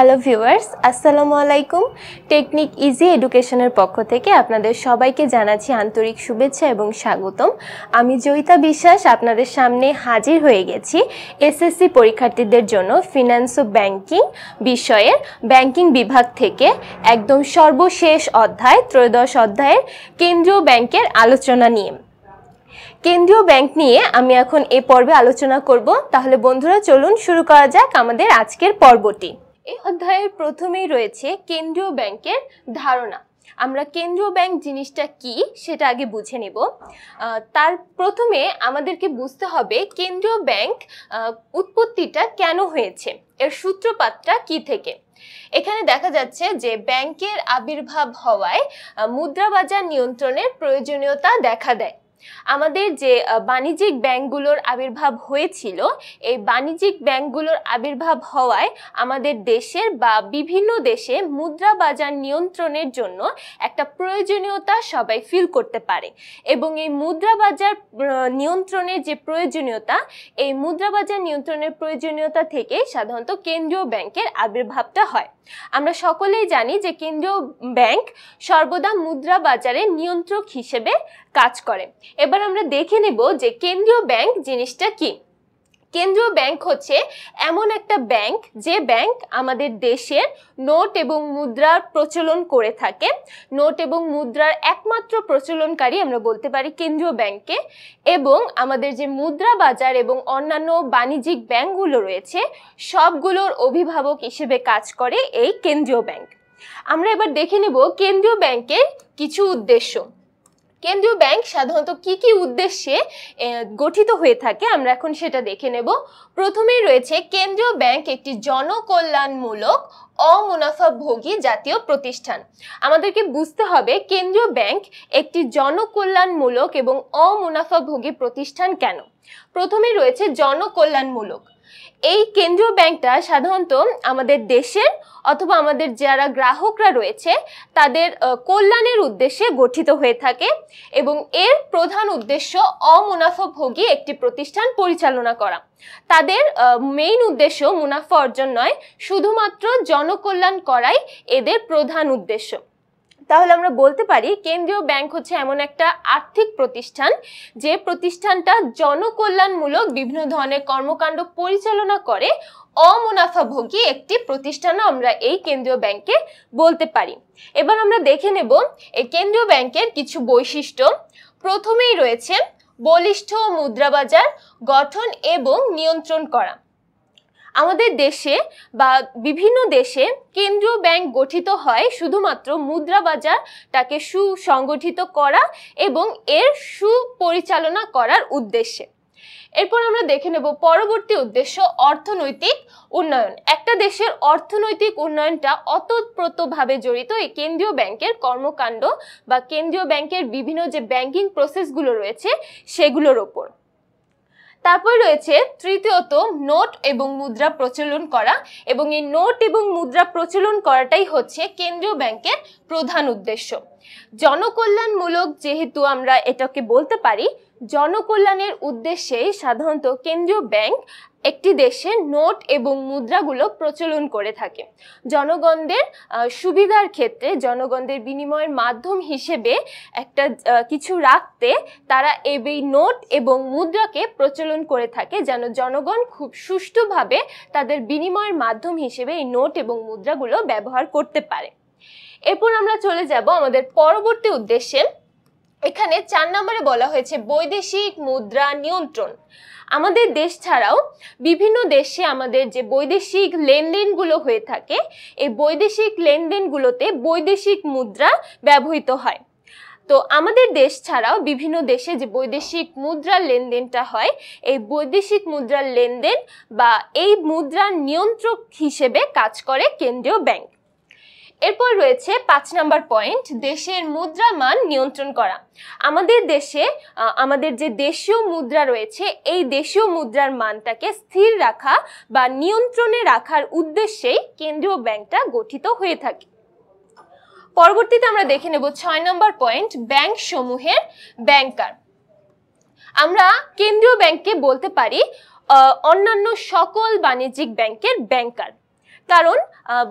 hello viewers আসসালামু আলাইকুম technique easy এডুকেশনের পক্ষ থেকে আপনাদের সবাইকে জানাচ্ছি আন্তরিক শুভেচ্ছা এবং স্বাগতম আমি জয়িতা বিশ্বাস আপনাদের সামনে হাজির হয়ে গেছি এসএসসি পরীক্ষার্থীদের জন্য ফিনান্স ও ব্যাংকিং বিষয়ে ব্যাংকিং বিভাগ থেকে একদম সর্বশেষ অধ্যায় ত্রয়োদশ অধ্যায়ের কেন্দ্রীয় ব্যাংকের আলোচনা নিয়ে কেন্দ্রীয় ব্যাংক নিয়ে আমি এখন এ পর্বে আলোচনা করব তাহলে বন্ধুরা চলুন শুরু করা যাক আমাদের আজকের পর্বটি এই অধ্যায়ের প্রথমেই রয়েছে কেন্দ্রীয় ব্যাংকের ধারণা আমরা কেন্দ্রীয় ব্যাংক জিনিসটা কি সেটা আগে বুঝে নেব তার প্রথমে আমাদেরকে বুঝতে হবে কেন্দ্রীয় ব্যাংক উৎপত্তিটা কেন হয়েছে এর সূত্রপাতটা কি থেকে এখানে দেখা যাচ্ছে যে ব্যাংকের আবির্ভাব হওয়ায় মুদ্রা বাজার নিয়ন্ত্রণের প্রয়োজনীয়তা দেখা দেয় আমাদের যে বাণিজ্যিক ব্যাংকগুলোর আবির্ভাব হয়েছিল এই বাণিজ্যিক ব্যাংকগুলোর আবির্ভাব হওয়ায় আমাদের দেশের বা বিভিন্ন দেশে মুদ্রা বাজার নিয়ন্ত্রণের জন্য একটা প্রয়োজনীয়তা সবাই ফিল করতে পারে এবং এই মুদ্রা বাজার নিয়ন্ত্রণের যে প্রয়োজনীয়তা এই মুদ্রা বাজার নিয়ন্ত্রণের প্রয়োজনীয়তা থেকে সাধারণত কেন্দ্রীয় ব্যাংকের আবির্ভাবটা হয় আমরা সকলেই জানি যে কেন্দ্রীয় ব্যাংক সর্বদা মুদ্রা বাজারের নিয়ন্ত্রক হিসেবে কাজ করে এবার আমরা দেখে নেব যে কেন্দ্রীয় ব্যাংক জিনিসটা কী কেন্দ্রীয় ব্যাংক হচ্ছে এমন একটা ব্যাংক যে ব্যাংক আমাদের দেশের নোট এবং মুদ্রার প্রচলন করে থাকে নোট এবং মুদ্রার একমাত্র প্রচলনকারী আমরা বলতে পারি কেন্দ্রীয় ব্যাংকে এবং আমাদের যে মুদ্রা বাজার এবং অন্যান্য বাণিজ্যিক ব্যাংকগুলো রয়েছে সবগুলোর অভিভাবক হিসেবে কাজ করে এই কেন্দ্রীয় ব্যাংক আমরা এবার দেখে নেব কেন্দ্রীয় ব্যাংকের কিছু উদ্দেশ্য কেন্দ্রীয় ব্যাংক সাধারণত কি কি উদ্দেশ্যে গঠিত হয়ে থাকে আমরা এখন সেটা দেখে নেব প্রথমেই রয়েছে কেন্দ্রীয় ব্যাংক একটি জনকল্যাণমূলক অমুনাফাভোগী জাতীয় প্রতিষ্ঠান আমাদেরকে বুঝতে হবে কেন্দ্রীয় ব্যাংক একটি জনকল্যাণমূলক এবং অমুনাফাভোগী প্রতিষ্ঠান কেন প্রথমে রয়েছে জনকল্যাণমূলক এই কেন্দ্রীয় ব্যাংকটা সাধারণত আমাদের দেশের অথবা আমাদের যারা গ্রাহকরা রয়েছে তাদের কল্যাণের উদ্দেশ্যে গঠিত হয়ে থাকে এবং এর প্রধান উদ্দেশ্য অমুনাফাভোগী একটি প্রতিষ্ঠান পরিচালনা করা তাদের মেইন উদ্দেশ্য মুনাফা অর্জন নয় শুধুমাত্র জনকল্যাণ করাই এদের প্রধান উদ্দেশ্য তাহলে আমরা বলতে পারি কেন্দ্রীয় ব্যাংক হচ্ছে এমন একটা আর্থিক প্রতিষ্ঠান যে প্রতিষ্ঠানটা জনকল্যাণমূলক বিভিন্ন ধরনের কর্মকাণ্ড পরিচালনা করে অমুনাফাভোগী একটি প্রতিষ্ঠানও আমরা এই কেন্দ্রীয় ব্যাংকে বলতে পারি এবার আমরা দেখে নেব এই কেন্দ্রীয় ব্যাংকের কিছু বৈশিষ্ট্য প্রথমেই রয়েছে বলিষ্ঠ মুদ্রা বাজার গঠন এবং নিয়ন্ত্রণ করা আমাদের দেশে বা বিভিন্ন দেশে কেন্দ্রীয় ব্যাংক গঠিত হয় শুধুমাত্র মুদ্রা বাজারটাকে সুসংগঠিত করা এবং এর সুপরিচালনা করার উদ্দেশ্যে এরপর আমরা দেখে নেব পরবর্তী উদ্দেশ্য অর্থনৈতিক উন্নয়ন একটা দেশের অর্থনৈতিক উন্নয়নটা অতপ্রতভাবে জড়িত এই কেন্দ্রীয় ব্যাংকের কর্মকাণ্ড বা কেন্দ্রীয় ব্যাংকের বিভিন্ন যে ব্যাংকিং প্রসেসগুলো রয়েছে সেগুলোর ওপর তারপর রয়েছে তৃতীয়ত নোট এবং মুদ্রা প্রচলন করা এবং এই নোট এবং মুদ্রা প্রচলন করাটাই হচ্ছে কেন্দ্রীয় ব্যাংকের প্রধান উদ্দেশ্য জনকল্যাণমূলক যেহেতু আমরা এটাকে বলতে পারি জনকল্যাণের উদ্দেশ্যেই সাধারণত কেন্দ্রীয় ব্যাংক একটি দেশে নোট এবং মুদ্রাগুলো প্রচলন করে থাকে জনগণদের সুবিধার ক্ষেত্রে জনগণদের বিনিময়ের মাধ্যম হিসেবে একটা কিছু রাখতে তারা এই নোট এবং মুদ্রাকে প্রচলন করে থাকে যেন জনগণ খুব সুষ্ঠুভাবে তাদের বিনিময়ের মাধ্যম হিসেবে এই নোট এবং মুদ্রাগুলো ব্যবহার করতে পারে এরপর আমরা চলে যাব আমাদের পরবর্তী উদ্দেশ্যে এখানে চার নম্বরে বলা হয়েছে বৈদেশিক মুদ্রা নিয়ন্ত্রণ আমাদের দেশ ছাড়াও বিভিন্ন দেশে আমাদের যে বৈদেশিক লেনদেনগুলো হয়ে থাকে এই বৈদেশিক লেনদেনগুলোতে বৈদেশিক মুদ্রা ব্যবহৃত হয় তো আমাদের দেশ ছাড়াও বিভিন্ন দেশে যে বৈদেশিক মুদ্রার লেনদেনটা হয় এই বৈদেশিক মুদ্রার লেনদেন বা এই মুদ্রার নিয়ন্ত্রক হিসেবে কাজ করে কেন্দ্রীয় ব্যাংক এরপর রয়েছে পাঁচ নাম্বার পয়েন্ট দেশের মুদ্রা মান নিয়ন্ত্রণ করা আমাদের দেশে আমাদের যে দেশীয় মুদ্রা রয়েছে এই দেশীয় মুদ্রার মানটাকে স্থির রাখা বা নিয়ন্ত্রণে রাখার উদ্দেশ্যেই কেন্দ্রীয় ব্যাংকটা গঠিত হয়ে থাকে পরবর্তীতে আমরা দেখে নেব ছয় নম্বর পয়েন্ট ব্যাংক সমূহের ব্যাংকার আমরা কেন্দ্রীয় ব্যাংককে বলতে পারি অন্যান্য সকল বাণিজ্যিক ব্যাংকের ব্যাংকার কারণ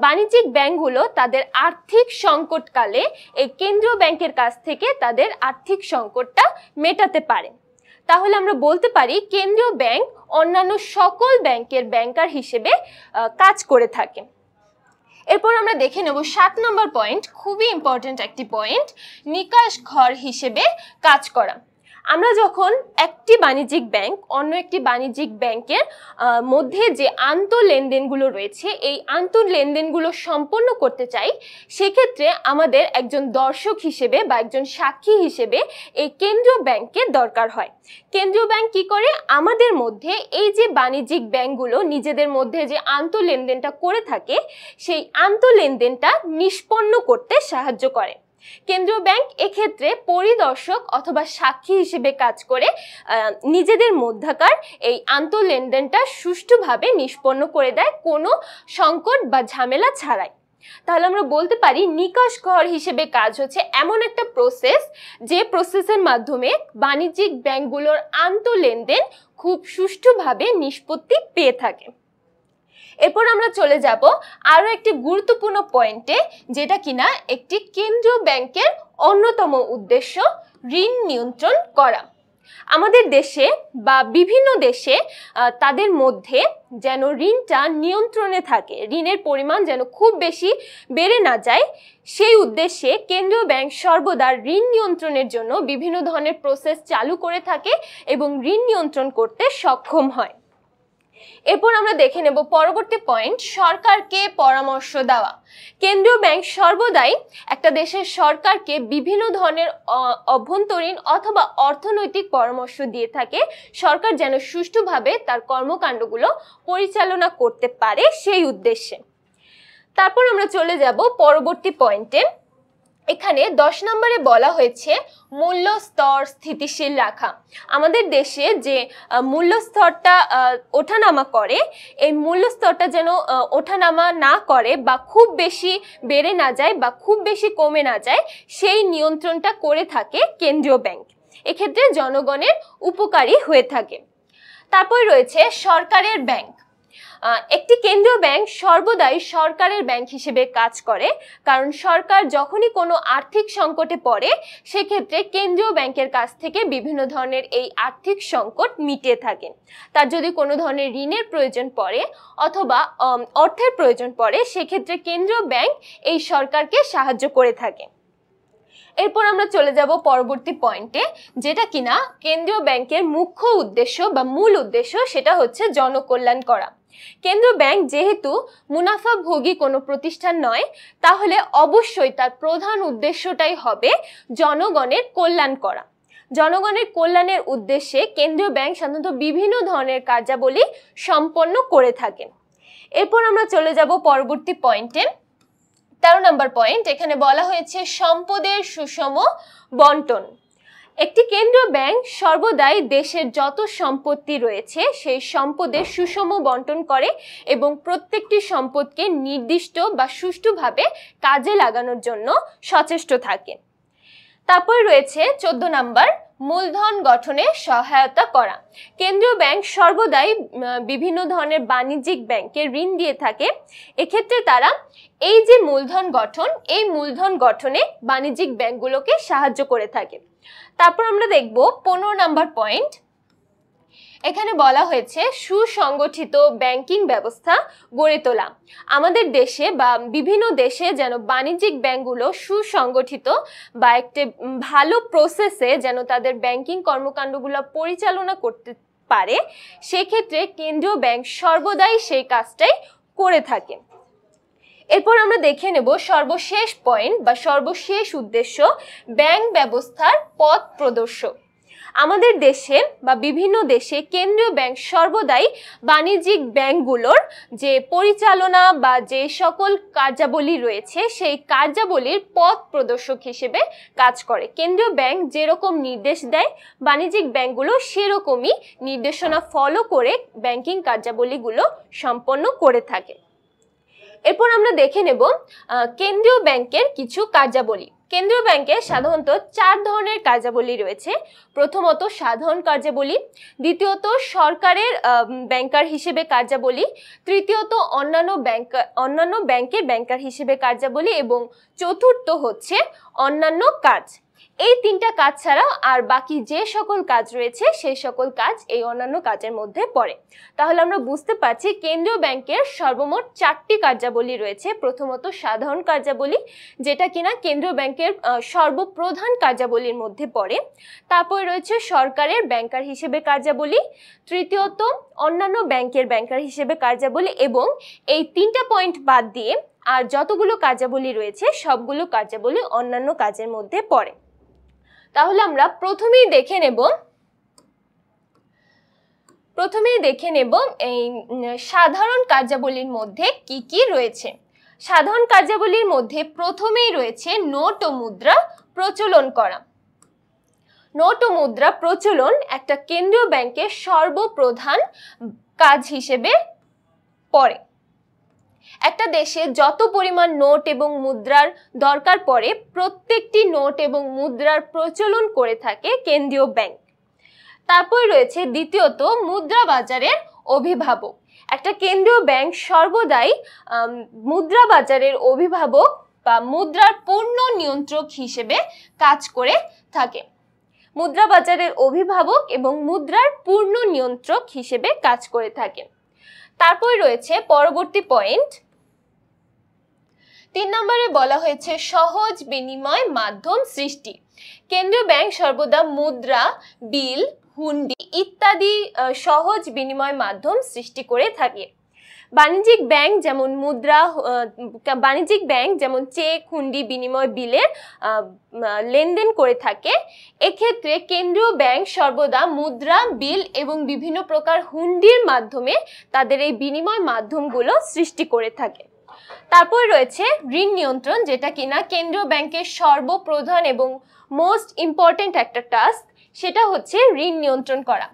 বাণিজ্যিক ব্যাংকগুলো তাদের আর্থিক সংকটকালে এই কেন্দ্রীয় ব্যাংকের কাছ থেকে তাদের আর্থিক সংকটটা মেটাতে পারে তাহলে আমরা বলতে পারি কেন্দ্রীয় ব্যাংক অন্যান্য সকল ব্যাংকের ব্যাংকার হিসেবে কাজ করে থাকে এরপর আমরা দেখে নেব সাত নম্বর পয়েন্ট খুবই ইম্পর্টেন্ট একটি পয়েন্ট নিকাশ ঘর হিসেবে কাজ করা আমরা যখন একটি বাণিজ্যিক ব্যাংক অন্য একটি বাণিজ্যিক ব্যাংকের মধ্যে যে আন্ত লেনদেনগুলো রয়েছে এই আন্ত লেনদেনগুলো সম্পন্ন করতে চাই সেক্ষেত্রে আমাদের একজন দর্শক হিসেবে বা একজন সাক্ষী হিসেবে এই কেন্দ্রীয় ব্যাংকে দরকার হয় কেন্দ্রীয় ব্যাংক কি করে আমাদের মধ্যে এই যে বাণিজ্যিক ব্যাংকগুলো নিজেদের মধ্যে যে আন্ত লেনদেনটা করে থাকে সেই আন্ত লেনদেনটা নিষ্পন্ন করতে সাহায্য করে কেন্দ্রীয় ব্যাংক এক্ষেত্রে পরিদর্শক অথবা সাক্ষী হিসেবে কাজ করে নিজেদের মধ্যাকার এই আন্তঃলেনদেনটা সুষ্ঠুভাবে নিষ্পন্ন করে দেয় কোনো সংকট বা ঝামেলা ছাড়াই তাহলে আমরা বলতে পারি নিকাশ ঘর হিসেবে কাজ হচ্ছে এমন একটা প্রসেস যে প্রসেসের মাধ্যমে বাণিজ্যিক ব্যাংকগুলোর আন্ত লেনদেন খুব সুষ্ঠুভাবে নিষ্পত্তি পেয়ে থাকে এরপর আমরা চলে যাব আরও একটি গুরুত্বপূর্ণ পয়েন্টে যেটা কিনা একটি কেন্দ্রীয় ব্যাংকের অন্যতম উদ্দেশ্য ঋণ নিয়ন্ত্রণ করা আমাদের দেশে বা বিভিন্ন দেশে তাদের মধ্যে যেন ঋণটা নিয়ন্ত্রণে থাকে ঋণের পরিমাণ যেন খুব বেশি বেড়ে না যায় সেই উদ্দেশ্যে কেন্দ্রীয় ব্যাংক সর্বদা ঋণ নিয়ন্ত্রণের জন্য বিভিন্ন ধরনের প্রসেস চালু করে থাকে এবং ঋণ নিয়ন্ত্রণ করতে সক্ষম হয় এরপর আমরা দেখে নেব পরবর্তী পয়েন্ট সরকারকে পরামর্শ দেওয়া কেন্দ্রীয় ব্যাংক সর্বদাই একটা দেশের সরকারকে বিভিন্ন ধরনের অভ্যন্তরীণ অথবা অর্থনৈতিক পরামর্শ দিয়ে থাকে সরকার যেন সুষ্ঠুভাবে তার কর্মকাণ্ডগুলো পরিচালনা করতে পারে সেই উদ্দেশ্যে তারপর আমরা চলে যাব পরবর্তী পয়েন্টে এখানে দশ নম্বরে বলা হয়েছে মূল্য স্তর স্থিতিশীল রাখা আমাদের দেশে যে মূল্য স্তরটা ওঠানামা করে এই মূল্য স্তরটা যেন ওঠানামা না করে বা খুব বেশি বেড়ে না যায় বা খুব বেশি কমে না যায় সেই নিয়ন্ত্রণটা করে থাকে কেন্দ্রীয় ব্যাংক এক্ষেত্রে জনগণের উপকারী হয়ে থাকে তারপর রয়েছে সরকারের ব্যাংক একটি কেন্দ্রীয় ব্যাংক সর্বদাই সরকারের ব্যাংক হিসেবে কাজ করে কারণ সরকার যখনই কোনো আর্থিক সংকটে পড়ে সেক্ষেত্রে কেন্দ্রীয় ব্যাংকের কাছ থেকে বিভিন্ন ধরনের এই আর্থিক সংকট মিটিয়ে থাকেন তার যদি কোনো ধরনের ঋণের প্রয়োজন পড়ে অথবা অর্থের প্রয়োজন পড়ে সেক্ষেত্রে কেন্দ্রীয় ব্যাংক এই সরকারকে সাহায্য করে থাকে এরপর আমরা চলে যাব পরবর্তী পয়েন্টে যেটা কিনা কেন্দ্রীয় ব্যাংকের মুখ্য উদ্দেশ্য বা মূল উদ্দেশ্য সেটা হচ্ছে জনকল্যাণ করা কেন্দ্র ব্যাংক যেহেতু মুনাফাভোগী কোনো প্রতিষ্ঠান নয় তাহলে অবশ্যই তার প্রধান উদ্দেশ্যটাই হবে জনগণের কল্যাণ করা জনগণের কল্যাণের উদ্দেশ্যে কেন্দ্রীয় ব্যাংক সাধারণত বিভিন্ন ধরনের কার্যাবলী সম্পন্ন করে থাকে এরপর আমরা চলে যাব পরবর্তী পয়েন্টে তেরো নম্বর পয়েন্ট এখানে বলা হয়েছে সম্পদের সুষম বন্টন একটি কেন্দ্রীয় ব্যাংক সর্বদাই দেশের যত সম্পত্তি রয়েছে সেই সম্পদের সুষম বন্টন করে এবং প্রত্যেকটি সম্পদকে নির্দিষ্ট বা সুষ্ঠুভাবে কাজে লাগানোর জন্য সচেষ্ট থাকে তারপর রয়েছে চোদ্দ নাম্বার মূলধন গঠনে সহায়তা করা কেন্দ্রীয় ব্যাংক সর্বদাই বিভিন্ন ধরনের বাণিজ্যিক ব্যাংকে ঋণ দিয়ে থাকে এক্ষেত্রে তারা এই যে মূলধন গঠন এই মূলধন গঠনে বাণিজ্যিক ব্যাংকগুলোকে সাহায্য করে থাকে তারপর আমরা দেখব পনেরো নাম্বার পয়েন্ট এখানে বলা হয়েছে সুসংগঠিত ব্যাংকিং ব্যবস্থা গড়ে তোলা আমাদের দেশে বা বিভিন্ন দেশে যেন বাণিজ্যিক ব্যাংকগুলো সুসংগঠিত বা একটি ভালো প্রসেসে যেন তাদের ব্যাংকিং কর্মকাণ্ডগুলো পরিচালনা করতে পারে সেক্ষেত্রে কেন্দ্রীয় ব্যাংক সর্বদাই সেই কাজটাই করে থাকে এরপর আমরা দেখে নেব সর্বশেষ পয়েন্ট বা সর্বশেষ উদ্দেশ্য ব্যাংক ব্যবস্থার পথ প্রদর্শক আমাদের দেশে বা বিভিন্ন দেশে কেন্দ্রীয় ব্যাংক সর্বদাই বাণিজ্যিক ব্যাংকগুলোর যে পরিচালনা বা যে সকল কার্যাবলী রয়েছে সেই কার্যাবলীর পথ প্রদর্শক হিসেবে কাজ করে কেন্দ্রীয় ব্যাংক যেরকম নির্দেশ দেয় বাণিজ্যিক ব্যাংকগুলো সেরকমই নির্দেশনা ফলো করে ব্যাংকিং কার্যাবলীগুলো সম্পন্ন করে থাকে এরপর আমরা দেখে নেব কেন্দ্রীয় ব্যাংকের কিছু কার্যাবলী কেন্দ্রীয় ব্যাংকে সাধারণত চার ধরনের কার্যাবলী রয়েছে প্রথমত সাধারণ কার্যাবলী দ্বিতীয়ত সরকারের ব্যাংকার হিসেবে কার্যাবলী তৃতীয়ত অন্যান্য ব্যাংক অন্যান্য ব্যাংকের ব্যাংকার হিসেবে কার্যাবলী এবং চতুর্থ হচ্ছে অন্যান্য কাজ এই তিনটা কাজ ছাড়াও আর বাকি যে সকল কাজ রয়েছে সেই সকল কাজ এই অন্যান্য কাজের মধ্যে পড়ে তাহলে আমরা বুঝতে পারছি কেন্দ্রীয় ব্যাংকের সর্বমোট চারটি কার্যাবলী রয়েছে প্রথমত সাধারণ কার্যাবলী যেটা কিনা কেন্দ্রীয় ব্যাংকের সর্বপ্রধান কার্যাবলীর মধ্যে পড়ে তারপরে রয়েছে সরকারের ব্যাংকার হিসেবে কার্যাবলী তৃতীয়ত অন্যান্য ব্যাংকের ব্যাংকার হিসেবে কার্যাবলী এবং এই তিনটা পয়েন্ট বাদ দিয়ে আর যতগুলো কার্যাবলী রয়েছে সবগুলো কার্যাবলী অন্যান্য কাজের মধ্যে পড়ে তাহলে আমরা প্রথমেই দেখে নেব প্রথমেই দেখে নেব এই সাধারণ কার্যাবলীর মধ্যে কি কি রয়েছে সাধারণ কার্যাবলীর মধ্যে প্রথমেই রয়েছে নোট ও মুদ্রা প্রচলন করা নোট ও মুদ্রা প্রচলন একটা কেন্দ্রীয় ব্যাংকের সর্বপ্রধান কাজ হিসেবে পড়ে একটা দেশে যত পরিমাণ নোট এবং মুদ্রার দরকার পড়ে প্রত্যেকটি নোট এবং মুদ্রার প্রচলন করে থাকে কেন্দ্রীয় ব্যাংক তারপর রয়েছে দ্বিতীয়ত মুদ্রা বাজারের অভিভাবক একটা কেন্দ্রীয় ব্যাংক সর্বদাই মুদ্রা বাজারের অভিভাবক বা মুদ্রার পূর্ণ নিয়ন্ত্রক হিসেবে কাজ করে থাকে মুদ্রা বাজারের অভিভাবক এবং মুদ্রার পূর্ণ নিয়ন্ত্রক হিসেবে কাজ করে থাকে তারপর রয়েছে পরবর্তী পয়েন্ট তিন নম্বরে বলা হয়েছে সহজ বিনিময় মাধ্যম সৃষ্টি কেন্দ্রীয় ব্যাংক সর্বদা মুদ্রা বিল হুন্ডি ইত্যাদি সহজ বিনিময় মাধ্যম সৃষ্টি করে থাকে বাণিজ্যিক ব্যাংক যেমন মুদ্রা বাণিজ্যিক ব্যাংক যেমন চেক হুন্ডি বিনিময় বিলের লেনদেন করে থাকে এক্ষেত্রে কেন্দ্রীয় ব্যাংক সর্বদা মুদ্রা বিল এবং বিভিন্ন প্রকার হুন্ডির মাধ্যমে তাদের এই বিনিময় মাধ্যমগুলো সৃষ্টি করে থাকে তারপর রয়েছে ঋণ নিয়ন্ত্রণ যেটা কিনা কেন্দ্রীয় ব্যাংকের সর্বপ্রধান এবং মোস্ট ইম্পর্টেন্ট একটা টাস্ক সেটা হচ্ছে ঋণ নিয়ন্ত্রণ করা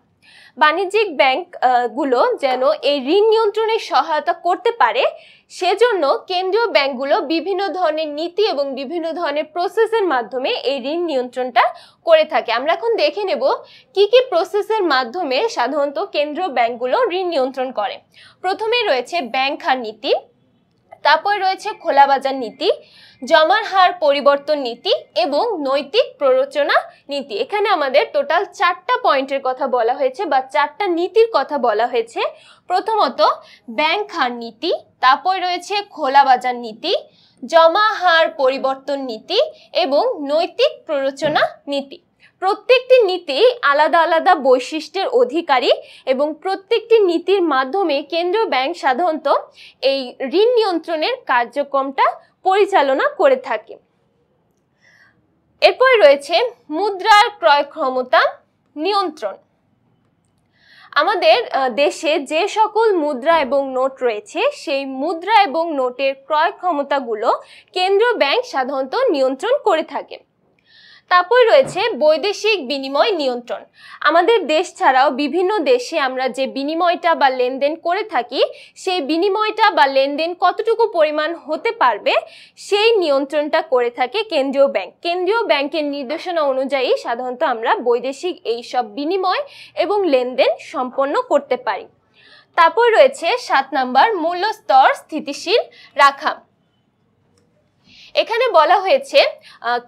বাণিজ্যিক ব্যাংকগুলো যেন এই ঋণ নিয়ন্ত্রণে সহায়তা করতে পারে সেজন্য কেন্দ্রীয় ব্যাংকগুলো বিভিন্ন ধরনের নীতি এবং বিভিন্ন ধরনের প্রসেসের মাধ্যমে এই ঋণ নিয়ন্ত্রণটা করে থাকে আমরা এখন দেখে নেব কি কি প্রসেসের মাধ্যমে সাধারণত কেন্দ্রীয় ব্যাংকগুলো ঋণ নিয়ন্ত্রণ করে প্রথমে রয়েছে ব্যাংক হার নীতি তারপরে রয়েছে খোলা বাজার নীতি জমার হার পরিবর্তন নীতি এবং নৈতিক প্ররোচনা নীতি এখানে আমাদের টোটাল চারটা পয়েন্টের কথা বলা হয়েছে বা চারটা নীতির কথা বলা হয়েছে প্রথমত ব্যাংক হার নীতি তারপর রয়েছে খোলা বাজার নীতি জমা হার পরিবর্তন নীতি এবং নৈতিক প্ররোচনা নীতি প্রত্যেকটি নীতি আলাদা আলাদা বৈশিষ্ট্যের অধিকারী এবং প্রত্যেকটি নীতির মাধ্যমে কেন্দ্রীয় ব্যাংক সাধারণত এই ঋণ নিয়ন্ত্রণের কার্যক্রমটা পরিচালনা করে থাকে এরপরে রয়েছে মুদ্রার ক্রয় ক্ষমতা নিয়ন্ত্রণ আমাদের দেশে যে সকল মুদ্রা এবং নোট রয়েছে সেই মুদ্রা এবং নোটের ক্রয় ক্ষমতাগুলো কেন্দ্রীয় ব্যাংক সাধারণত নিয়ন্ত্রণ করে থাকে তারপর রয়েছে বৈদেশিক বিনিময় নিয়ন্ত্রণ আমাদের দেশ ছাড়াও বিভিন্ন দেশে আমরা যে বিনিময়টা বা লেনদেন করে থাকি সেই বিনিময়টা বা লেনদেন কতটুকু পরিমাণ হতে পারবে সেই নিয়ন্ত্রণটা করে থাকে কেন্দ্রীয় ব্যাংক কেন্দ্রীয় ব্যাংকের নির্দেশনা অনুযায়ী সাধারণত আমরা বৈদেশিক এই সব বিনিময় এবং লেনদেন সম্পন্ন করতে পারি তারপর রয়েছে সাত নাম্বার মূল্য স্তর স্থিতিশীল রাখা এখানে বলা হয়েছে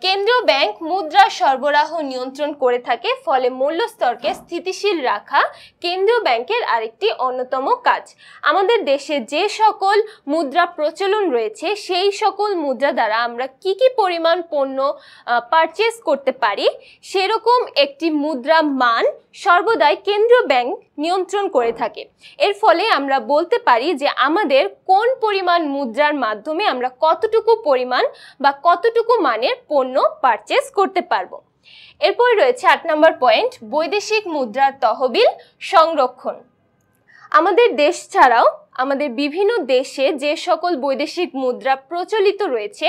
কেন্দ্রীয় ব্যাংক মুদ্রা সরবরাহ নিয়ন্ত্রণ করে থাকে ফলে মূল্যস্তরকে স্থিতিশীল রাখা কেন্দ্রীয় ব্যাংকের আরেকটি অন্যতম কাজ আমাদের দেশে যে সকল মুদ্রা প্রচলন রয়েছে সেই সকল মুদ্রা দ্বারা আমরা কি কি পরিমাণ পণ্য পারচেস করতে পারি সেরকম একটি মুদ্রা মান সর্বদাই কেন্দ্রীয় ব্যাংক নিয়ন্ত্রণ করে থাকে এর ফলে আমরা বলতে পারি যে আমাদের কোন পরিমাণ মুদ্রার মাধ্যমে আমরা কতটুকু পরিমাণ বা কতটুকু মানের পণ্য পারচেস করতে পারবো এরপর রয়েছে আট নম্বর পয়েন্ট বৈদেশিক মুদ্রার তহবিল সংরক্ষণ আমাদের দেশ ছাড়াও আমাদের বিভিন্ন দেশে যে সকল বৈদেশিক মুদ্রা প্রচলিত রয়েছে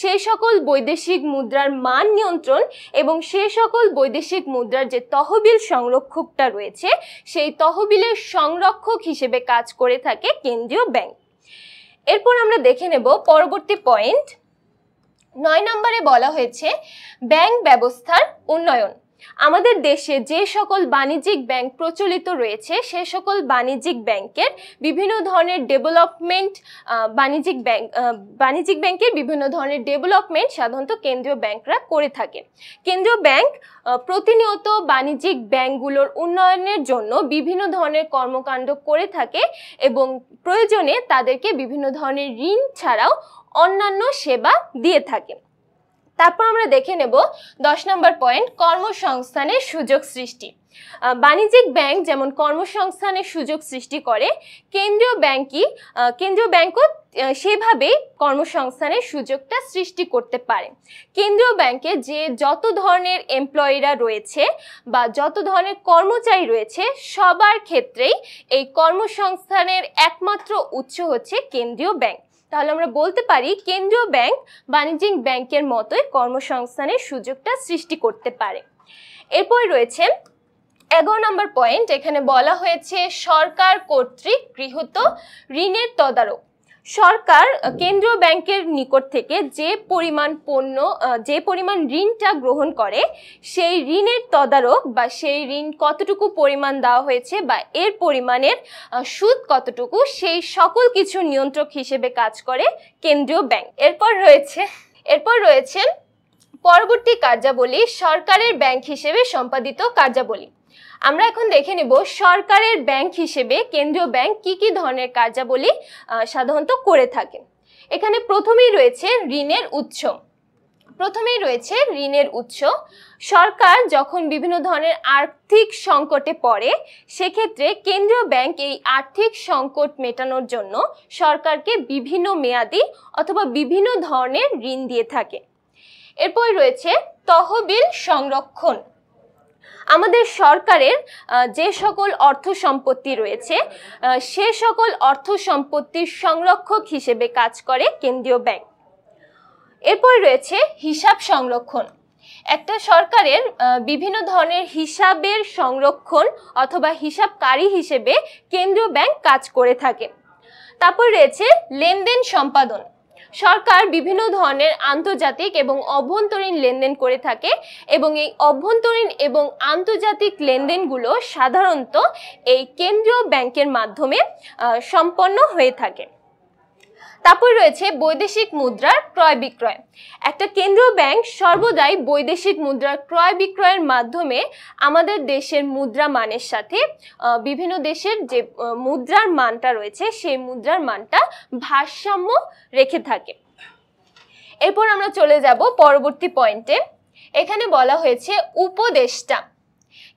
সেই সকল বৈদেশিক মুদ্রার মান নিয়ন্ত্রণ এবং সেই সকল বৈদেশিক মুদ্রার যে তহবিল সংরক্ষকটা রয়েছে সেই তহবিলের সংরক্ষক হিসেবে কাজ করে থাকে কেন্দ্রীয় ব্যাংক এরপর আমরা দেখে নেব পরবর্তী পয়েন্ট নয় নম্বরে বলা হয়েছে ব্যাংক ব্যবস্থার উন্নয়ন আমাদের দেশে যে সকল বাণিজ্যিক ব্যাংক প্রচলিত রয়েছে সে সকল বাণিজ্যিক ব্যাংকের বিভিন্ন ধরনের ডেভেলপমেন্ট বাণিজ্যিক ব্যাংক বাণিজ্যিক ব্যাংকের বিভিন্ন ধরনের ডেভেলপমেন্ট সাধারণত কেন্দ্রীয় ব্যাংকরা করে থাকে কেন্দ্রীয় ব্যাংক প্রতিনিয়ত বাণিজ্যিক ব্যাংকগুলোর উন্নয়নের জন্য বিভিন্ন ধরনের কর্মকাণ্ড করে থাকে এবং প্রয়োজনে তাদেরকে বিভিন্ন ধরনের ঋণ ছাড়াও অন্যান্য সেবা দিয়ে থাকে তারপর আমরা দেখে নেব দশ নম্বর পয়েন্ট কর্মসংস্থানের সুযোগ সৃষ্টি বাণিজ্যিক ব্যাংক যেমন কর্মসংস্থানের সুযোগ সৃষ্টি করে কেন্দ্রীয় ব্যাংকই কেন্দ্রীয় ব্যাংকও সেভাবে কর্মসংস্থানের সুযোগটা সৃষ্টি করতে পারে কেন্দ্রীয় ব্যাংকে যে যত ধরনের এমপ্লয়িরা রয়েছে বা যত ধরনের কর্মচারী রয়েছে সবার ক্ষেত্রেই এই কর্মসংস্থানের একমাত্র উৎস হচ্ছে কেন্দ্রীয় ব্যাংক তাহলে আমরা বলতে পারি কেন্দ্রীয় ব্যাংক বাণিজ্যিক ব্যাংকের মতোই কর্মসংস্থানের সুযোগটা সৃষ্টি করতে পারে এরপর রয়েছে এগারো নম্বর পয়েন্ট এখানে বলা হয়েছে সরকার কর্তৃক গৃহীত ঋণের তদারক সরকার কেন্দ্রীয় ব্যাংকের নিকট থেকে যে পরিমাণ পণ্য যে পরিমাণ ঋণটা গ্রহণ করে সেই ঋণের তদারক বা সেই ঋণ কতটুকু পরিমাণ দেওয়া হয়েছে বা এর পরিমাণের সুদ কতটুকু সেই সকল কিছু নিয়ন্ত্রক হিসেবে কাজ করে কেন্দ্রীয় ব্যাংক এরপর রয়েছে এরপর রয়েছে পরবর্তী কার্যাবলী সরকারের ব্যাংক হিসেবে সম্পাদিত কার্যাবলী আমরা এখন দেখে নেব সরকারের ব্যাংক হিসেবে কেন্দ্রীয় ব্যাংক কি কি ধরনের কার্যাবলী সাধারণত করে থাকে এখানে প্রথমেই রয়েছে ঋণের উৎস প্রথমেই রয়েছে ঋণের উৎস সরকার যখন বিভিন্ন ধরনের আর্থিক সংকটে পড়ে সেক্ষেত্রে কেন্দ্রীয় ব্যাংক এই আর্থিক সংকট মেটানোর জন্য সরকারকে বিভিন্ন মেয়াদি অথবা বিভিন্ন ধরনের ঋণ দিয়ে থাকে এরপর রয়েছে তহবিল সংরক্ষণ আমাদের সরকারের যে সকল অর্থ সম্পত্তি রয়েছে সে সকল অর্থ সম্পত্তির সংরক্ষক হিসেবে কাজ করে কেন্দ্রীয় ব্যাংক এরপর রয়েছে হিসাব সংরক্ষণ একটা সরকারের বিভিন্ন ধরনের হিসাবের সংরক্ষণ অথবা হিসাবকারী হিসেবে কেন্দ্রীয় ব্যাংক কাজ করে থাকে তারপর রয়েছে লেনদেন সম্পাদন সরকার বিভিন্ন ধরনের আন্তর্জাতিক এবং অভ্যন্তরীণ লেনদেন করে থাকে এবং এই অভ্যন্তরীণ এবং আন্তর্জাতিক লেনদেনগুলো সাধারণত এই কেন্দ্রীয় ব্যাংকের মাধ্যমে সম্পন্ন হয়ে থাকে তারপর রয়েছে বৈদেশিক মুদ্রার ক্রয় বিক্রয় একটা কেন্দ্রীয় ব্যাংক সর্বদাই বৈদেশিক মুদ্রার ক্রয় বিক্রয়ের মাধ্যমে আমাদের দেশের মুদ্রা মানের সাথে বিভিন্ন দেশের যে মুদ্রার মানটা রয়েছে সেই মুদ্রার মানটা ভারসাম্য রেখে থাকে এরপর আমরা চলে যাব পরবর্তী পয়েন্টে এখানে বলা হয়েছে উপদেষ্টা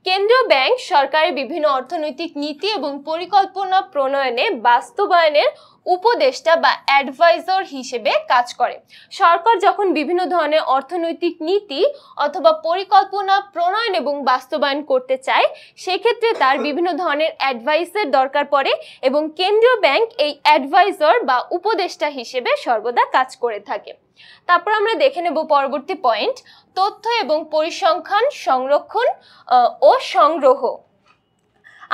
কেন্দ্রীয় ব্যাংক সরকারের বিভিন্ন অর্থনৈতিক নীতি এবং পরিকল্পনা প্রণয়নে বাস্তবায়নের উপদেষ্টা বা অ্যাডভাইজার হিসেবে কাজ করে সরকার যখন বিভিন্ন ধরনের অর্থনৈতিক নীতি অথবা পরিকল্পনা প্রণয়ন এবং বাস্তবায়ন করতে চায় সেক্ষেত্রে তার বিভিন্ন ধরনের অ্যাডভাইসের দরকার পড়ে এবং কেন্দ্রীয় ব্যাংক এই অ্যাডভাইজার বা উপদেষ্টা হিসেবে সর্বদা কাজ করে থাকে তারপর আমরা দেখে নেব পরবর্তী পয়েন্ট তথ্য এবং পরিসংখ্যান সংরক্ষণ ও সংগ্রহ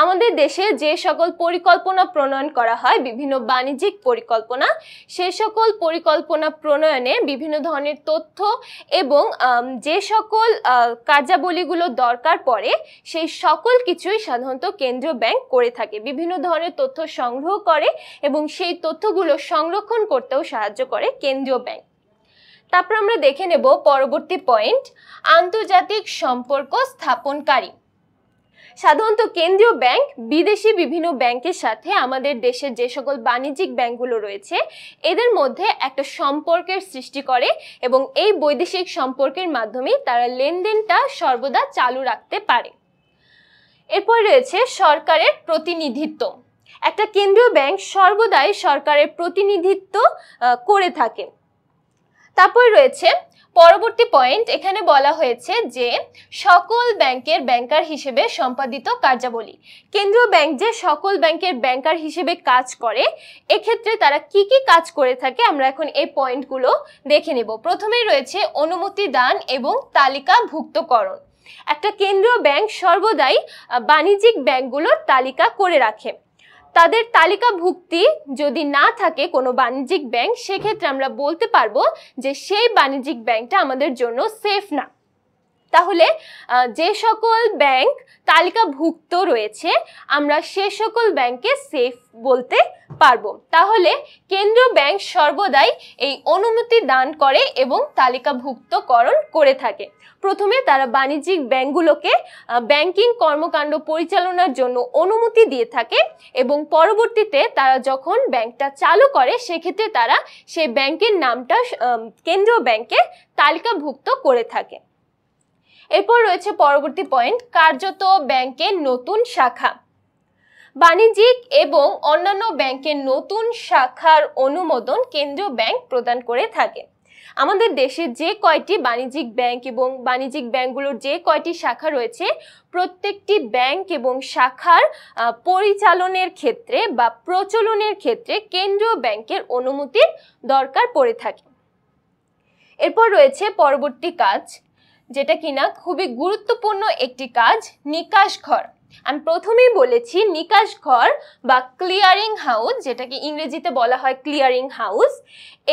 আমাদের দেশে যে সকল পরিকল্পনা প্রণয়ন করা হয় বিভিন্ন বাণিজ্যিক পরিকল্পনা সে সকল পরিকল্পনা প্রণয়নে বিভিন্ন ধরনের তথ্য এবং যে সকল কার্যাবলীগুলো দরকার পড়ে সেই সকল কিছুই সাধারণত কেন্দ্রীয় ব্যাংক করে থাকে বিভিন্ন ধরনের তথ্য সংগ্রহ করে এবং সেই তথ্যগুলো সংরক্ষণ করতেও সাহায্য করে কেন্দ্রীয় ব্যাংক তারপর আমরা দেখে নেব পরবর্তী পয়েন্ট আন্তর্জাতিক সম্পর্ক স্থাপনকারী সাধারণত কেন্দ্রীয় ব্যাংক বিদেশি বিভিন্ন ব্যাংকের সাথে আমাদের দেশের যে সকল বাণিজ্যিক ব্যাংকগুলো রয়েছে এদের মধ্যে একটা সম্পর্কের সৃষ্টি করে এবং এই বৈদেশিক সম্পর্কের মাধ্যমে তারা লেনদেনটা সর্বদা চালু রাখতে পারে এরপর রয়েছে সরকারের প্রতিনিধিত্ব একটা কেন্দ্রীয় ব্যাংক সর্বদাই সরকারের প্রতিনিধিত্ব করে থাকে তারপর রয়েছে পরবর্তী পয়েন্ট এখানে বলা হয়েছে যে সকল ব্যাংকের ব্যাংকার হিসেবে সম্পাদিত কার্যাবলী কেন্দ্রীয় ব্যাংক যে সকল ব্যাংকের ব্যাংকার হিসেবে কাজ করে এক্ষেত্রে তারা কি কি কাজ করে থাকে আমরা এখন এই পয়েন্টগুলো দেখে নেব প্রথমেই রয়েছে অনুমতি দান এবং তালিকাভুক্তকরণ একটা কেন্দ্রীয় ব্যাংক সর্বদাই বাণিজ্যিক ব্যাংকগুলোর তালিকা করে রাখে তাদের তালিকাভুক্তি যদি না থাকে কোনো বাণিজ্যিক ব্যাংক সেক্ষেত্রে আমরা বলতে পারবো যে সেই বাণিজ্যিক ব্যাংকটা আমাদের জন্য সেফ না তাহলে যে সকল ব্যাংক তালিকাভুক্ত রয়েছে আমরা সে সকল ব্যাংকে সেফ বলতে পারবো তাহলে কেন্দ্র ব্যাংক সর্বদাই এই অনুমতি দান করে এবং তালিকাভুক্তকরণ করে থাকে প্রথমে তারা বাণিজ্যিক ব্যাংকগুলোকে ব্যাংকিং কর্মকাণ্ড পরিচালনার জন্য অনুমতি দিয়ে থাকে এবং পরবর্তীতে তারা যখন ব্যাংকটা চালু করে সেক্ষেত্রে তারা সেই ব্যাংকের নামটা কেন্দ্রীয় ব্যাংকে তালিকাভুক্ত করে থাকে এরপর রয়েছে পরবর্তী পয়েন্ট কার্যত ব্যাংকের নতুন শাখা বাণিজ্যিক এবং অন্যান্য ব্যাংকের নতুন শাখার অনুমোদন কেন্দ্রীয় ব্যাংক প্রদান করে থাকে আমাদের দেশে যে কয়টি বাণিজ্যিক ব্যাংক এবং বাণিজ্যিক ব্যাংকগুলোর যে কয়টি শাখা রয়েছে প্রত্যেকটি ব্যাংক এবং শাখার পরিচালনের ক্ষেত্রে বা প্রচলনের ক্ষেত্রে কেন্দ্রীয় ব্যাংকের অনুমতির দরকার পড়ে থাকে এরপর রয়েছে পরবর্তী কাজ যেটা কিনা খুবই গুরুত্বপূর্ণ একটি কাজ নিকাশ ঘর আমি প্রথমেই বলেছি নিকাশ ঘর বা ক্লিয়ারিং হাউস যেটাকে ইংরেজিতে বলা হয় ক্লিয়ারিং হাউস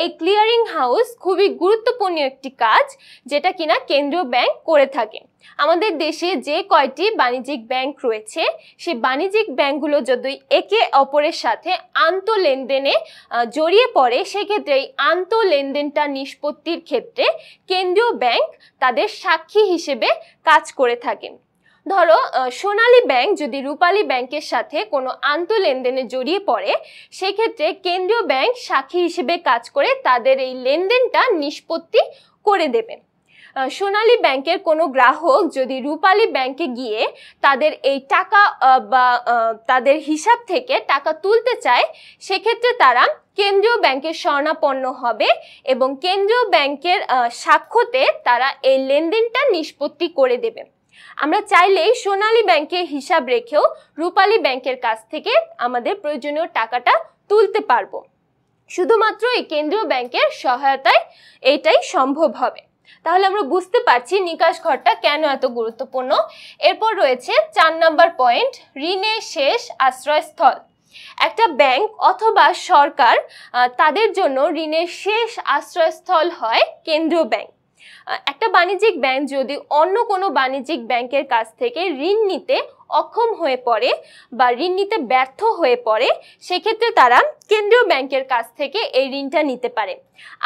এই ক্লিয়ারিং হাউস খুবই গুরুত্বপূর্ণ একটি কাজ যেটা কিনা কেন্দ্রীয় ব্যাংক করে থাকে আমাদের দেশে যে কয়টি বাণিজ্যিক ব্যাংক রয়েছে সেই বাণিজ্যিক ব্যাংকগুলো যদি একে অপরের সাথে আন্ত লেনদেনে জড়িয়ে পড়ে সেক্ষেত্রে এই আন্ত লেনদেনটা নিষ্পত্তির ক্ষেত্রে কেন্দ্রীয় ব্যাংক তাদের সাক্ষী হিসেবে কাজ করে থাকেন ধরো সোনালী ব্যাংক যদি রূপালী ব্যাংকের সাথে কোনো আন্ত লেনদেনে জড়িয়ে পড়ে সেক্ষেত্রে কেন্দ্রীয় ব্যাংক সাক্ষী হিসেবে কাজ করে তাদের এই লেনদেনটা নিষ্পত্তি করে দেবে সোনালী ব্যাংকের কোনো গ্রাহক যদি রূপালী ব্যাংকে গিয়ে তাদের এই টাকা বা তাদের হিসাব থেকে টাকা তুলতে চায় সেক্ষেত্রে তারা কেন্দ্রীয় ব্যাংকের স্বর্ণাপন্ন হবে এবং কেন্দ্রীয় ব্যাংকের সাক্ষ্যতে তারা এই লেনদেনটা নিষ্পত্তি করে দেবে আমরা চাইলেই সোনালী ব্যাংকের হিসাব রেখেও রূপালী ব্যাংকের কাছ থেকে আমাদের প্রয়োজনীয় টাকাটা তুলতে পারবো শুধুমাত্র এই কেন্দ্রীয় ব্যাংকের সহায়তায় এটাই সম্ভব হবে তাহলে আমরা বুঝতে পারছি নিকাশ ঘরটা কেন এত গুরুত্বপূর্ণ এরপর রয়েছে চার নম্বর পয়েন্ট ঋণের শেষ আশ্রয়স্থল একটা ব্যাংক অথবা সরকার তাদের জন্য ঋণের শেষ আশ্রয়স্থল হয় কেন্দ্রীয় ব্যাংক একটা বাণিজ্যিক ব্যাংক যদি অন্য কোনো বাণিজ্যিক ব্যাংকের কাছ থেকে ঋণ নিতে অক্ষম হয়ে পড়ে বা ঋণ নিতে ব্যর্থ হয়ে পড়ে সেক্ষেত্রে তারা কেন্দ্রীয় ব্যাংকের কাছ থেকে এই ঋণটা নিতে পারে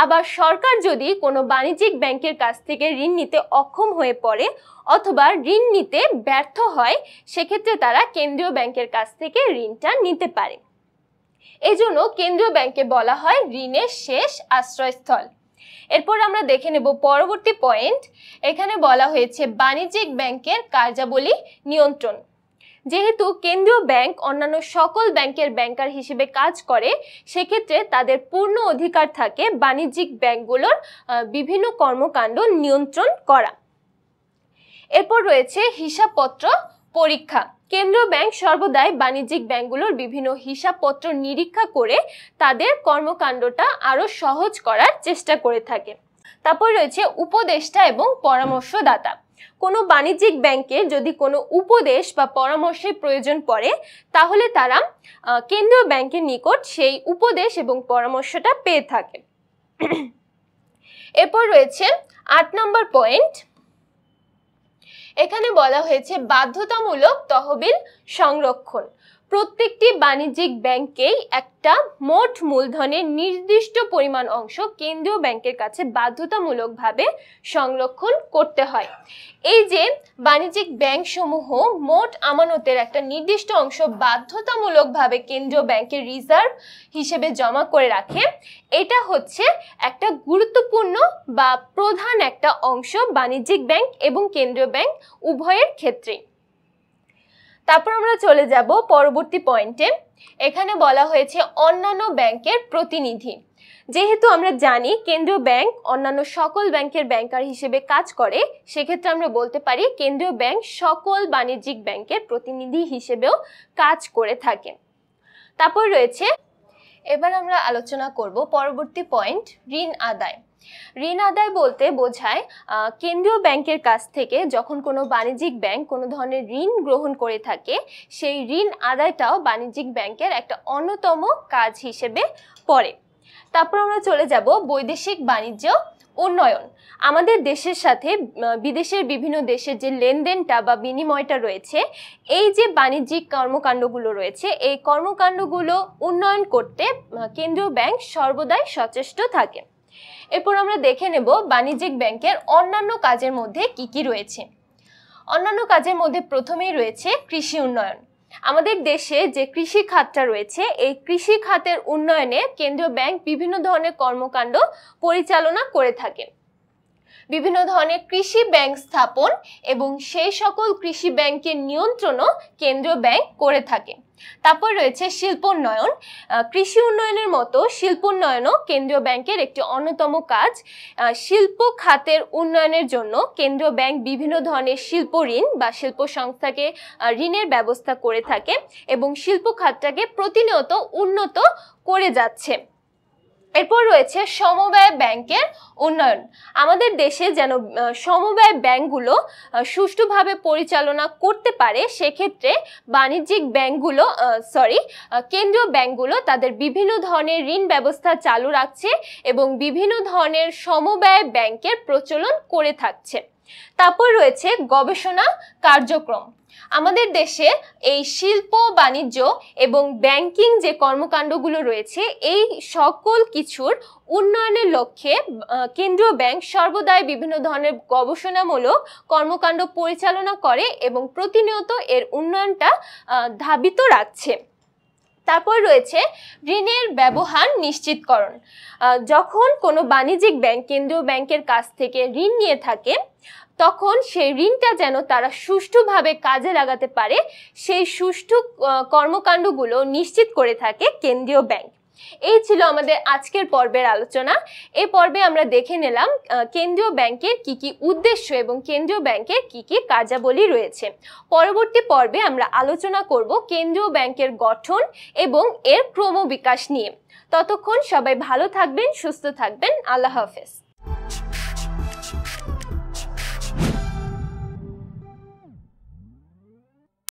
আবার সরকার যদি কোনো বাণিজ্যিক ব্যাংকের কাছ থেকে ঋণ নিতে অক্ষম হয়ে পড়ে অথবা ঋণ নিতে ব্যর্থ হয় সেক্ষেত্রে তারা কেন্দ্রীয় ব্যাংকের কাছ থেকে ঋণটা নিতে পারে এজন্য কেন্দ্রীয় ব্যাংকে বলা হয় ঋণের শেষ আশ্রয়স্থল এরপর আমরা দেখে নেব পরবর্তী পয়েন্ট এখানে বলা হয়েছে বাণিজ্যিক ব্যাংকের কার্যাবলী নিয়ন্ত্রণ যেহেতু কেন্দ্রীয় ব্যাংক অন্যান্য সকল ব্যাংকের ব্যাংকার হিসেবে কাজ করে সেক্ষেত্রে তাদের পূর্ণ অধিকার থাকে বাণিজ্যিক ব্যাংকগুলোর বিভিন্ন কর্মকাণ্ড নিয়ন্ত্রণ করা এরপর রয়েছে হিসাবপত্র পরীক্ষা কেন্দ্রীয় ব্যাংক সর্বদাই বাণিজ্যিক ব্যাংকগুলোর বিভিন্ন হিসাবপত্র নিরীক্ষা করে তাদের কর্মকাণ্ডটা আরও সহজ করার চেষ্টা করে থাকে তারপর রয়েছে উপদেষ্টা এবং পরামর্শদাতা কোনো বাণিজ্যিক ব্যাংকে যদি কোনো উপদেশ বা পরামর্শের প্রয়োজন পড়ে তাহলে তারা কেন্দ্রীয় ব্যাংকের নিকট সেই উপদেশ এবং পরামর্শটা পেয়ে থাকে এরপর রয়েছে আট নম্বর পয়েন্ট এখানে বলা হয়েছে বাধ্যতামূলক তহবিল সংরক্ষণ প্রত্যেকটি বাণিজ্যিক ব্যাংকেই একটা মোট মূলধনের নির্দিষ্ট পরিমাণ অংশ কেন্দ্রীয় ব্যাংকের কাছে বাধ্যতামূলকভাবে সংরক্ষণ করতে হয় এই যে বাণিজ্যিক ব্যাংকসমূহ মোট আমানতের একটা নির্দিষ্ট অংশ বাধ্যতামূলকভাবে কেন্দ্রীয় ব্যাংকের রিজার্ভ হিসেবে জমা করে রাখে এটা হচ্ছে একটা গুরুত্বপূর্ণ বা প্রধান একটা অংশ বাণিজ্যিক ব্যাংক এবং কেন্দ্রীয় ব্যাংক উভয়ের ক্ষেত্রেই তারপর আমরা চলে যাব পরবর্তী পয়েন্টে এখানে বলা হয়েছে অন্যান্য ব্যাংকের প্রতিনিধি যেহেতু আমরা জানি কেন্দ্রীয় ব্যাংক অন্যান্য সকল ব্যাংকের ব্যাংকার হিসেবে কাজ করে সেক্ষেত্রে আমরা বলতে পারি কেন্দ্রীয় ব্যাংক সকল বাণিজ্যিক ব্যাংকের প্রতিনিধি হিসেবেও কাজ করে থাকে তারপর রয়েছে এবার আমরা আলোচনা করব পরবর্তী পয়েন্ট ঋণ আদায় ঋণ আদায় বলতে বোঝায় কেন্দ্রীয় ব্যাংকের কাছ থেকে যখন কোনো বাণিজ্যিক ব্যাংক কোনো ধরনের ঋণ গ্রহণ করে থাকে সেই ঋণ আদায়টাও বাণিজ্যিক ব্যাংকের একটা অন্যতম কাজ হিসেবে পড়ে তারপর আমরা চলে যাব বৈদেশিক বাণিজ্য উন্নয়ন আমাদের দেশের সাথে বিদেশের বিভিন্ন দেশের যে লেনদেনটা বা বিনিময়টা রয়েছে এই যে বাণিজ্যিক কর্মকাণ্ডগুলো রয়েছে এই কর্মকাণ্ডগুলো উন্নয়ন করতে কেন্দ্রীয় ব্যাংক সর্বদাই সচেষ্ট থাকে এরপর আমরা দেখে নেব বাণিজ্যিক ব্যাংকের অন্যান্য কাজের মধ্যে কি কি রয়েছে অন্যান্য কাজের মধ্যে প্রথমেই রয়েছে কৃষি উন্নয়ন আমাদের দেশে যে কৃষি খাতটা রয়েছে এই কৃষি খাতের উন্নয়নে কেন্দ্রীয় ব্যাংক বিভিন্ন ধরনের কর্মকাণ্ড পরিচালনা করে থাকে বিভিন্ন ধরনের কৃষি ব্যাংক স্থাপন এবং সেই সকল কৃষি ব্যাংকের নিয়ন্ত্রণও কেন্দ্রীয় ব্যাংক করে থাকে তারপর রয়েছে শিল্পোন্নয়ন কৃষি উন্নয়নের মতো শিল্পোন্নয়নও কেন্দ্রীয় ব্যাংকের একটি অন্যতম কাজ শিল্প খাতের উন্নয়নের জন্য কেন্দ্রীয় ব্যাংক বিভিন্ন ধরনের শিল্প ঋণ বা শিল্প সংস্থাকে ঋণের ব্যবস্থা করে থাকে এবং শিল্প খাতটাকে প্রতিনিয়ত উন্নত করে যাচ্ছে এরপর রয়েছে সমবায় ব্যাংকের উন্নয়ন আমাদের দেশে যেন সমবায় ব্যাংকগুলো সুষ্ঠুভাবে পরিচালনা করতে পারে সেক্ষেত্রে বাণিজ্যিক ব্যাংকগুলো সরি কেন্দ্রীয় ব্যাংকগুলো তাদের বিভিন্ন ধরনের ঋণ ব্যবস্থা চালু রাখছে এবং বিভিন্ন ধরনের সমবায় ব্যাংকের প্রচলন করে থাকছে তারপর রয়েছে গবেষণা কার্যক্রম আমাদের দেশে এই শিল্প বাণিজ্য এবং ব্যাংকিং যে কর্মকাণ্ডগুলো রয়েছে এই সকল কিছুর উন্নয়নের লক্ষ্যে কেন্দ্রীয় ব্যাংক সর্বদাই বিভিন্ন ধরনের গবেষণামূলক কর্মকাণ্ড পরিচালনা করে এবং প্রতিনিয়ত এর উন্নয়নটা ধাবিত রাখছে তারপর রয়েছে ঋণের ব্যবহার নিশ্চিতকরণ যখন কোনো বাণিজ্যিক ব্যাংক কেন্দ্রীয় ব্যাংকের কাছ থেকে ঋণ নিয়ে থাকে তখন সেই ঋণটা যেন তারা সুষ্ঠুভাবে কাজে লাগাতে পারে সেই সুষ্ঠু কর্মকাণ্ডগুলো নিশ্চিত করে থাকে কেন্দ্রীয় ব্যাংক এই ছিল আমাদের আজকের পর্বের আলোচনা এ পর্বে আমরা দেখে নিলাম কেন্দ্রীয় ব্যাংকের কি কি উদ্দেশ্য এবং কেন্দ্রীয় ব্যাংকের কি কি কার্যাবলী রয়েছে পরবর্তী পর্বে আমরা আলোচনা করব কেন্দ্রীয় ব্যাংকের গঠন এবং এর ক্রমবিকাশ নিয়ে ততক্ষণ সবাই ভালো থাকবেন সুস্থ থাকবেন আল্লাহ হাফেজ